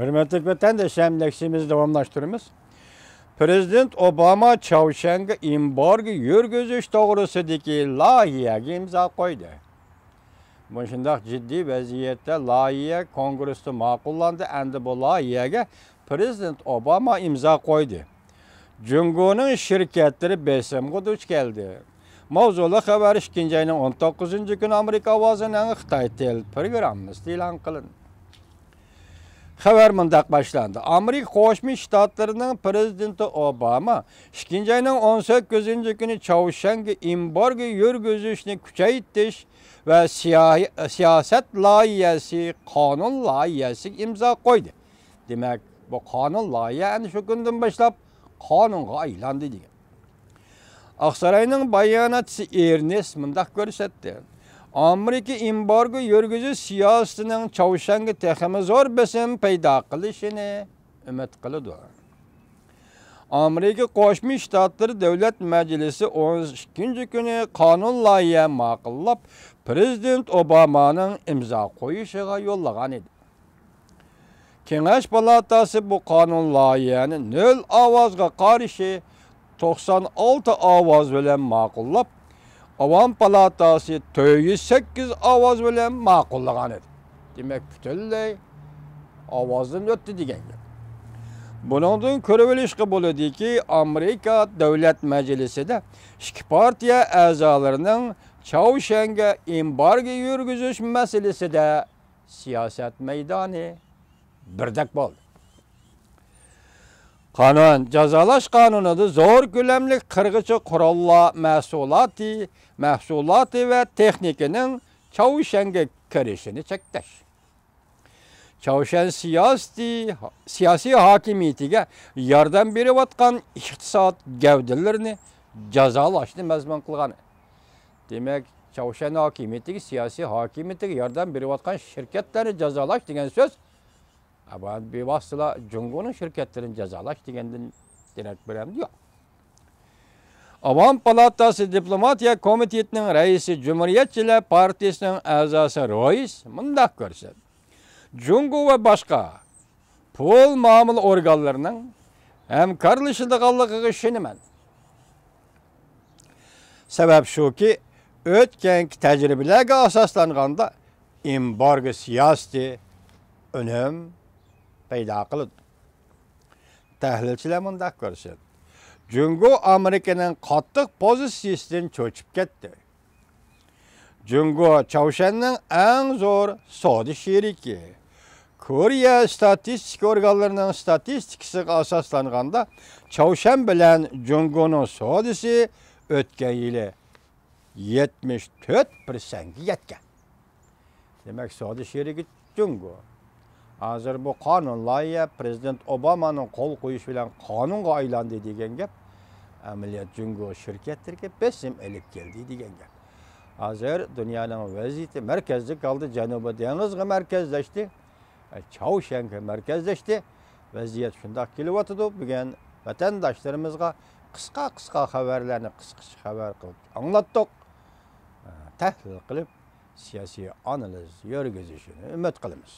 Hürmetli vətəndaşım, leksimizi davamlaştırırız. Prezident Obama Çavşen'e imbargo yürgüzüş doğrusudaki layihaya imza koydu. Bu şundak ciddi vaziyette layiha kongreste makullandı. Endi bu layihaya Prezident Obama imza koydu. Cungu'nun şirketleri besimge duç geldi. Mavzulu haber 2. ayının 19. gün Amerika Avazı'nın Xtay tel programımız ilan kılındı. Xəbər mündəq başlandı. Amerika Qoşmuş Ştatlarının prezidenti Obama 2-ci ayının 18-ci günü Çavuşengi imbargo yürgüzüşünü küçəyitdiş və siyaset layihəsi, kanun layihəsi imza koydu. Demek, bu qanun layihəni şu gündən başlap qanunğa aylandı deyə. Aksarayın bayanatçısı Ernest Mındak göstərdi. Америка имборгы юргізі сиясының чаушанғы тәхімі зор бәсім пайда қылышыны үміт қылыды. Америка қошми штаттыр дәулет мәжілісі 12-кінгі күні қанун лайы мақылып, президент Обаманың имза қойышыға еллаған еді. Кенәш балатасы бұ қанун лайының нөл авазға қарышы 96 аваз өлен мақылып, Avam palatası 408 avaz bilen maqullagan edi. Demek bütünley avazdan ötdi degan gap. Buningdan ko'rib olishga ki Amerika Davlat Majlisida ikki partiya a'zolarining imbargi embargo yurgizish de siyosat maydoni birdek bo'ldi. Qanun cəzalaş qanunudur. Zor güləmli qırğıcı qurolla məhsulati, məhsulati və texnikinin çavuşəngə kirişini çəkdir. Çavuşən siyasi, siyasi hakimiyyətigə yardım verib atqan iqtisad gəvdələrini cəzalaşını məzmun qılğan. Demək, Çavuşən hakimiyyətigə siyasi hakimiyyətigə yardım verib atqan şirkətləri cəzalaş deyilən söz Ama bir vasıla Cungo'nun şirketlerin cezalaş kendin direkt bilem diyor. Avam Palatası Diplomatiya Komiteti'nin reisi Cumhuriyetçiler Partisi'nin azası Reis mındak görse. Cungo ve başka pul mamul organlarının hem karlışılıkallığı işinimen. Sebep şu ki ötkenki tecrübelerge asaslanganda imbargo siyasi önem paydo qilib tahlilchilar mundoq ko'rishadi jungo amerikaning qattiq pozitsiyasidan cho'chib ketdi jungo chavshanning eng zo'r savdo sheriki koreya statistika organlarining statistikasiga asoslanganda chavshan bilan jungoning savdosi o'tgan yili 74 prosentga yetgan demak savdo sherigi jungo hozir bu qonun loyiha prezident obamani qo'l qo'yishi bilan qonunga aylandi degan gap amaliyot jungo shirkatdirki besim ilib keldi degan gap hozir dunyoning vaziyati markazda qoldi janubiy dengizga markazlashdi chaushanka e, markazlashdi vaziyat shundoq kelyotidi bugun vatandoshlarimizga qisqa qisqa xabarlarni qisqacha xabar qilib anglatdik e, tahlil qilib siyosiy analiz yurgizishini umid qilamiz